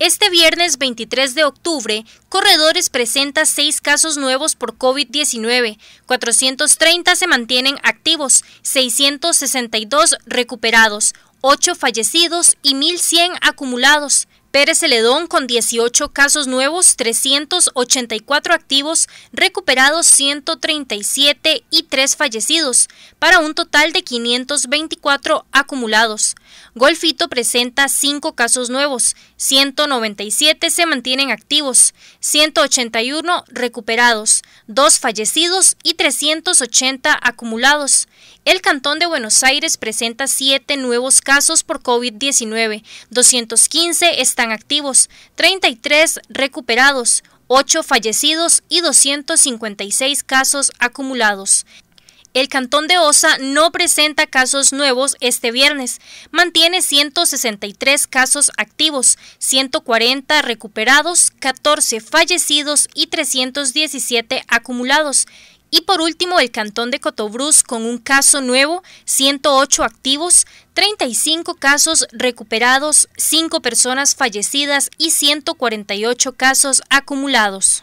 Este viernes 23 de octubre, Corredores presenta seis casos nuevos por COVID-19, 430 se mantienen activos, 662 recuperados, 8 fallecidos y 1.100 acumulados. Pérez Celedón con 18 casos nuevos, 384 activos, recuperados 137 y 3 fallecidos, para un total de 524 acumulados. Golfito presenta 5 casos nuevos, 197 se mantienen activos, 181 recuperados, 2 fallecidos y 380 acumulados. El Cantón de Buenos Aires presenta 7 nuevos casos por COVID-19, 215 están activos, 33 recuperados, 8 fallecidos y 256 casos acumulados. El cantón de Osa no presenta casos nuevos este viernes. Mantiene 163 casos activos, 140 recuperados, 14 fallecidos y 317 acumulados. Y por último, el cantón de Cotobruz con un caso nuevo, 108 activos, 35 casos recuperados, 5 personas fallecidas y 148 casos acumulados.